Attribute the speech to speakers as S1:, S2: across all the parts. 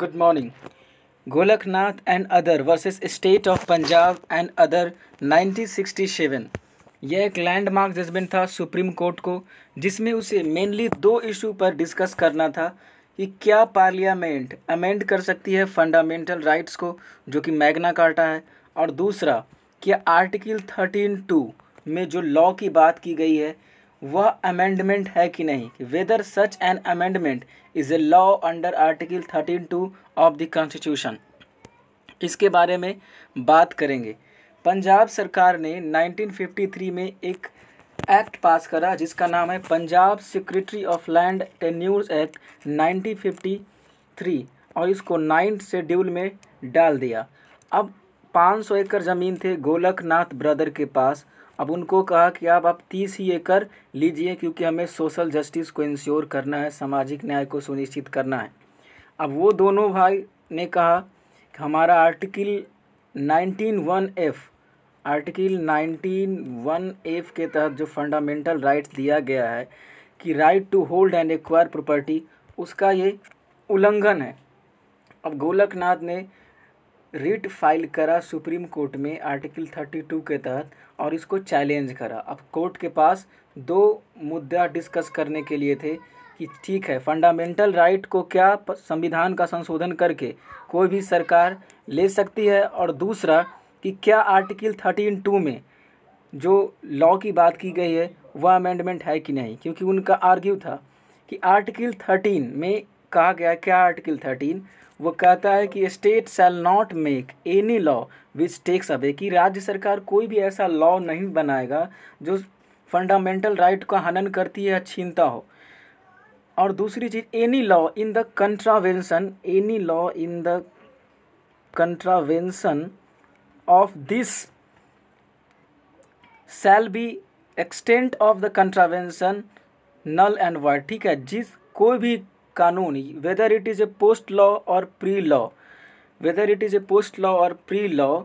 S1: good morning Golaknath and other versus state of Punjab and other 1967 यह एक landmark judgement था supreme court को जिसमें उसे मेनली दो इशू पर डिस्कस करना था कि क्या पार्लियामेंट अमेंड कर सकती है फंडामेंटल राइट्स को जो कि मैग्ना कार्टा है और दूसरा क्या आर्टिकल थर्टीन टू में जो लॉ की बात की गई है वह अमेंडमेंट है कि नहीं whether such an amendment is a law under article thirteen two of the constitution इसके बारे में बात करेंगे पंजाब सरकार ने 1953 में एक एक्ट पास करा जिसका नाम है Punjab secretary of land tenures act 1953 और इसको नाइन्थ शेड्यूल में डाल दिया अब 500 एकड़ ज़मीन थे गोलकनाथ ब्रदर के पास अब उनको कहा कि आप आप तीस ही एकड़ लीजिए क्योंकि हमें सोशल जस्टिस को इंश्योर करना है सामाजिक न्याय को सुनिश्चित करना है अब वो दोनों भाई ने कहा कि हमारा article nineteen one F article nineteen one F के तहत जो फंडामेंटल राइट्स दिया गया है कि right to hold and acquire property उसका ये उल्लंघन है अब गोलकनाथ ने रिट फाइल करा सुप्रीम कोर्ट में आर्टिकल थर्टी टू के तहत और इसको चैलेंज करा अब कोर्ट के पास दो मुद्दा डिस्कस करने के लिए थे कि ठीक है फंडामेंटल राइट को क्या संविधान का संशोधन करके कोई भी सरकार ले सकती है और दूसरा कि क्या आर्टिकल थर्टीन टू में जो लॉ की बात की गई है वह अमेंडमेंट है कि नहीं क्योंकि उनका आर्ग्यू था कि आर्टिकल थर्टीन में कहा गया क्या आर्टिकल थर्टीन वो कहता है कि state shall not make any law which takes away कि राज्य सरकार कोई भी ऐसा लॉ नहीं बनाएगा जो फंडामेंटल राइट का हनन करती है छीनता हो और दूसरी चीज़ any law in the contravention any law in the contravention of this shall be extent of the contravention null and void ठीक है जिस कोई भी कानून whether it is a post law और pre law whether it is a post law और pre law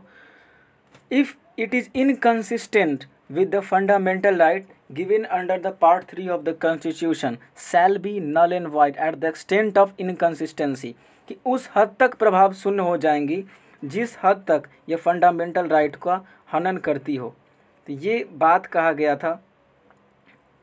S1: if it is inconsistent with the fundamental right given under the part three of the constitution shall be null and white at the extent of inconsistency कि उस हद तक प्रभाव शून्य हो जाएंगी जिस हद तक यह फंडामेंटल राइट का हनन करती हो तो ये बात कहा गया था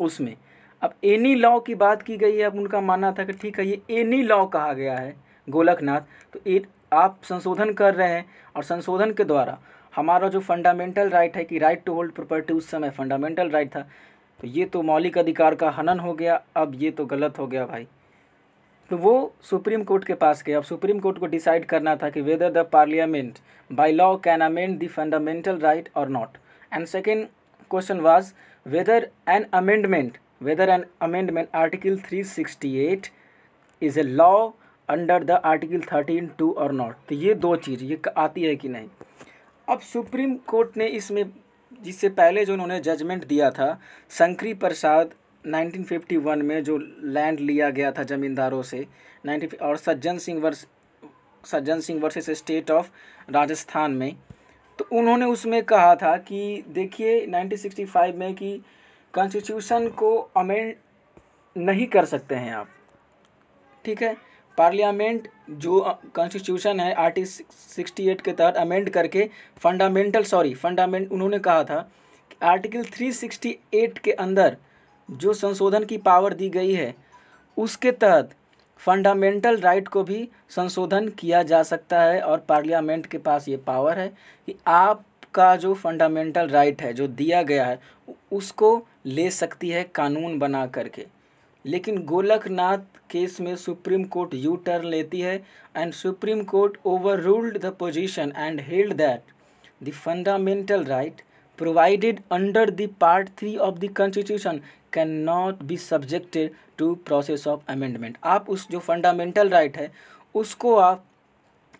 S1: उसमें अब एनी लॉ की बात की गई है अब उनका मानना था कि ठीक है ये एनी लॉ कहा गया है गोलकनाथ तो ए आप संशोधन कर रहे हैं और संशोधन के द्वारा हमारा जो फंडामेंटल राइट है कि राइट टू होल्ड प्रॉपर्टी उस समय फंडामेंटल राइट था तो ये तो मौलिक अधिकार का हनन हो गया अब ये तो गलत हो गया भाई तो वो सुप्रीम कोर्ट के पास गए अब सुप्रीम कोर्ट को डिसाइड करना था कि whether the parliament by law can amend the fundamental right और not and second question was whether an amendment whether an amendment article 368 is a law under the article thirteen two और not तो ये दो चीज़ ये आती है कि नहीं अब सुप्रीम कोर्ट ने इसमें जिससे पहले जो उन्होंने जजमेंट दिया था शंकरी प्रसाद 1951 में जो लैंड लिया गया था ज़मींदारों से 19 और सज्जन सिंह वर्स Sajjan Singh versus state of Rajasthan में तो उन्होंने उसमें कहा था कि देखिए 1965 में कि कॉन्स्टिट्यूशन को अमेंड नहीं कर सकते हैं आप ठीक है पार्लियामेंट जो कॉन्स्टिट्यूशन है आर्टिकल सिक्सटी एट के तहत अमेंड करके फंडामेंटल सॉरी फंडामेंट उन्होंने कहा था कि आर्टिकल थ्री सिक्सटी एट के अंदर जो संशोधन की पावर दी गई है उसके तहत फंडामेंटल राइट को भी संशोधन किया जा सकता है और पार्लियामेंट के पास ये पावर है कि आपका जो फंडामेंटल राइट है जो दिया गया है उसको ले सकती है कानून बना करके लेकिन गोलकनाथ केस में सुप्रीम कोर्ट यू टर्न लेती है and supreme court overruled the position and held that the fundamental right provided under the part three of the constitution cannot be subjected to process of amendment आप उस जो fundamental right right है उसको आप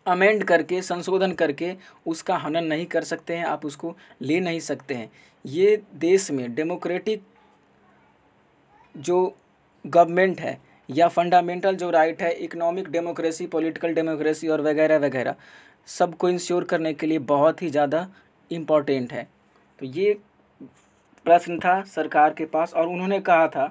S1: amend करके संशोधन करके उसका हनन नहीं कर सकते हैं आप उसको ले नहीं सकते हैं ये देश में डेमोक्रेटिक जो गवर्नमेंट है या फंडामेंटल जो राइट है इकोनॉमिक डेमोक्रेसी पॉलिटिकल डेमोक्रेसी और वगैरह वगैरह सबको इंश्योर करने के लिए बहुत ही ज़्यादा इम्पॉर्टेंट है तो ये प्रश्न था सरकार के पास और उन्होंने कहा था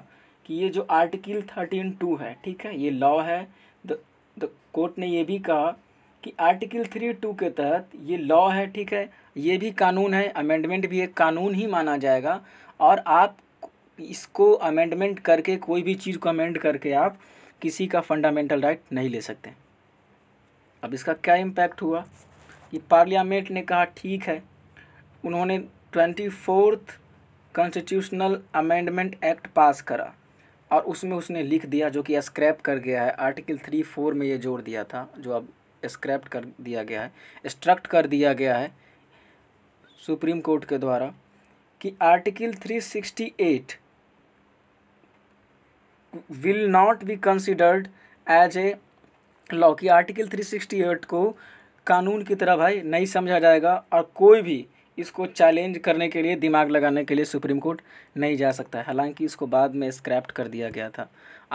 S1: कि ये जो आर्टिकल थर्टीन टू है ठीक है ये लॉ है द द कोर्ट ने ये भी कहा कि आर्टिकल थ्री टू के तहत ये लॉ है ठीक है ये भी कानून है अमेंडमेंट भी एक कानून ही माना जाएगा और आप इसको अमेंडमेंट करके कोई भी चीज़ को अमेंड करके आप किसी का फंडामेंटल राइट नहीं ले सकते अब इसका क्या इम्पैक्ट हुआ कि पार्लियामेंट ने कहा ठीक है उन्होंने twenty fourth constitutional amendment act pass करा और उसमें उसने लिख दिया जो कि स्क्रैप कर गया है आर्टिकल थ्री फोर में ये जोड़ दिया था जो अब स्क्रैप्ट कर दिया गया है स्ट्रक्ट कर दिया गया है सुप्रीम कोर्ट के द्वारा कि article 368 will not be considered as a law कि आर्टिकल 368 को कानून की तरह भाई नहीं समझा जाएगा और कोई भी इसको चैलेंज करने के लिए दिमाग लगाने के लिए सुप्रीम कोर्ट नहीं जा सकता है हालांकि इसको बाद में स्क्रैप्ट कर दिया गया था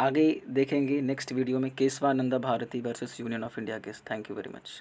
S1: आगे देखेंगे नेक्स्ट वीडियो में Keshavananda Bharati versus union of India case thank you very much